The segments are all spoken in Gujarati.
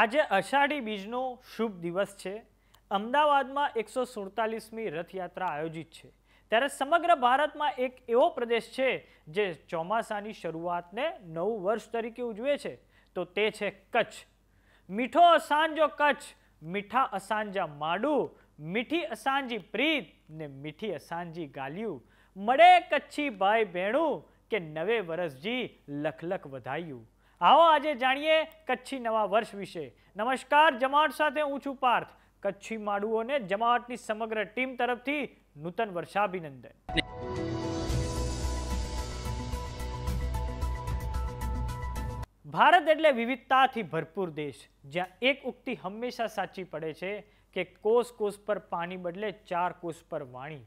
આજે અષાઢી બીજનો શુભ દિવસ છે અમદાવાદમાં એકસો સુડતાલીસમી રથયાત્રા આયોજિત છે ત્યારે સમગ્ર ભારતમાં એક એવો પ્રદેશ છે જે ચોમાસાની શરૂઆતને નવું વર્ષ તરીકે ઉજવે છે તો તે છે કચ્છ મીઠો અસાંજો કચ્છ મીઠા અસાંજા માડું મીઠી અસાંજી પ્રીત ને મીઠી અસાંજી ગાલિયું મળે કચ્છી ભાઈ ભેણું કે નવે વરસજી લખલખ વધાયું આવો આજે જાણીએ કચ્છી નવા વર્ષ વિશે નમસ્કાર જમાવટ સાથે હું છું પાર્થ કચ્છી માડુઓને જમાવટની સમગ્ર ટીમ તરફથી નૂતન વર્ષાભિનંદન ભારત એટલે વિવિધતાથી ભરપૂર દેશ જ્યાં એક ઉક્તિ હંમેશા સાચી પડે છે કે કોષ કોષ પર પાણી બદલે ચાર કોષ પર વાણી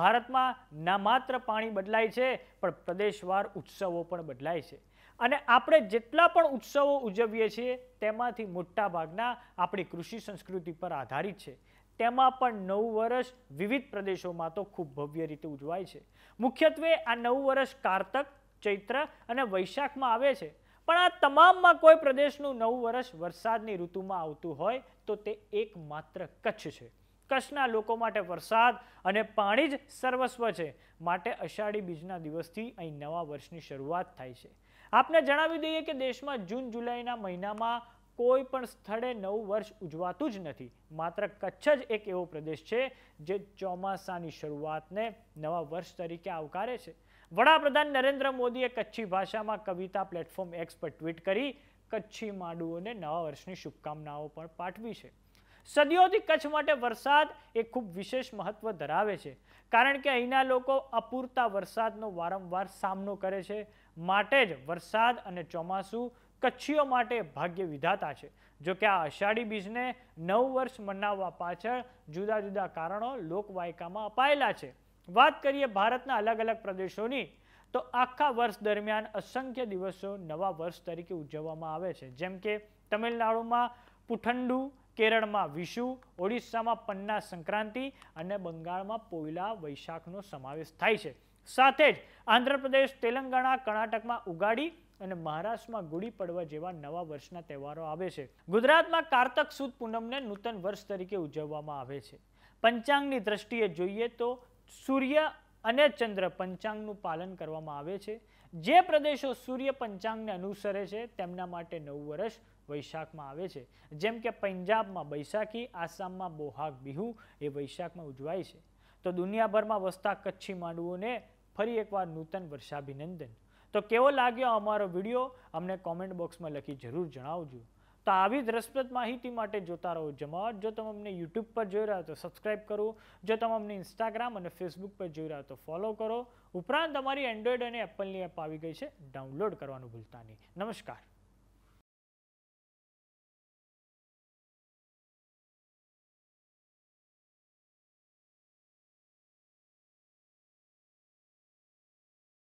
ભારતમાં ના માત્ર પાણી બદલાય છે પણ પ્રદેશવાર ઉત્સવો પણ બદલાય છે અને આપણે જેટલા પણ ઉત્સવો ઉજવીએ છીએ તેમાંથી મોટાભાગના આપણી કૃષિ સંસ્કૃતિ પર આધારિત છે તેમાં પણ નવું વર્ષ વિવિધ પ્રદેશોમાં તો ખૂબ ભવ્ય રીતે ઉજવાય છે મુખ્યત્વે આ નવું વર્ષ કારતક ચૈત્ર અને વૈશાખમાં આવે છે પણ આ તમામમાં કોઈ પ્રદેશનું નવું વર્ષ વરસાદની ઋતુમાં આવતું હોય તો તે એકમાત્ર કચ્છ છે કચ્છના લોકો માટે વરસાદ અને પાણી જ સર્વસ્વ છે માટે અષાઢી બીજના દિવસથી અહીં નવા વર્ષની શરૂઆત થાય છે આપને જણાવી દઈએ કે દેશમાં જૂન જુલાઈના મહિનામાં કોઈ પણ સ્થળે નવું વર્ષ ઉજવાતું જ નથી માત્ર કચ્છ જ એક એવો પ્રદેશ છે જે ચોમાસાની શરૂઆતને નવા વર્ષ તરીકે આવકારે છે વડાપ્રધાન નરેન્દ્ર મોદીએ કચ્છી ભાષામાં કવિતા પ્લેટફોર્મ એક્સ પર ટ્વીટ કરી કચ્છી માડુઓને નવા વર્ષની શુભકામનાઓ પણ પાઠવી છે સદીઓથી કચ્છ માટે વરસાદ એ ખૂબ વિશેષ મહત્વ ધરાવે છે કારણ કે અહીંના લોકો અપૂરતા વરસાદનો વારંવાર સામનો કરે છે માટે જ વરસાદ અને ચોમાસું કચ્છીઓ માટે ભાગ્ય વિધાતા છે જોકે આ અષાઢી બીજને નવ વર્ષ મનાવવા પાછળ જુદા જુદા કારણો લોકવાયકામાં અપાયેલા છે વાત કરીએ ભારતના અલગ અલગ પ્રદેશોની તો આખા વર્ષ દરમિયાન અસંખ્ય દિવસો નવા વર્ષ તરીકે ઉજવવામાં આવે છે જેમ કે તમિલનાડુમાં પુઠંડુ કેરળમાં વિશુ ઓડિશામાં પન્ના સંક્રાંતિ અને બંગાળમાં પોઈલા વૈશાખનો સમાવેશ થાય છે સાથે જ આંધ્રપ્રદેશ તેલંગાણા કર્ણાટકમાં ઉગાડી અને મહારાષ્ટ્રમાં ગુડી પડવા જેવા નવા વર્ષના તહેવારો આવે છે ગુજરાતમાં કારતક સુદ પૂનમને નૂતન વર્ષ તરીકે ઉજવવામાં આવે છે પંચાંગની દ્રષ્ટિએ જોઈએ તો સૂર્ય અને ચંદ્ર પંચાંગનું પાલન કરવામાં આવે છે જે પ્રદેશો સૂર્ય પંચાંગને અનુસરે છે તેમના માટે નવું વર્ષ વૈશાખમાં આવે છે જેમ કે પંજાબમાં બૈશાખી આસામમાં બોહાગ બિહુ એ વૈશાખમાં ઉજવાય છે તો દુનિયાભરમાં વસતા કચ્છી માંડવોને ફરી એકવાર નૂતન વર્ષાભિનંદન તો કેવો લાગ્યો અમારો વિડીયો અમને કોમેન્ટ બોક્સમાં લખી જરૂર જણાવજો તો આવી જ રસપ્રદ માહિતી માટે જોતા રહો જમાવટ જો તમે અમને યુટ્યુબ પર જોઈ રહ્યા તો સબસ્ક્રાઇબ કરો જો તમે અમને ઇન્સ્ટાગ્રામ અને ફેસબુક પર જોઈ રહ્યા તો ફોલો કરો ઉપરાંત તમારી એન્ડ્રોઈડ અને એપલની એપ આવી ગઈ છે ડાઉનલોડ કરવાનું ભૂલતા નહીં નમસ્કાર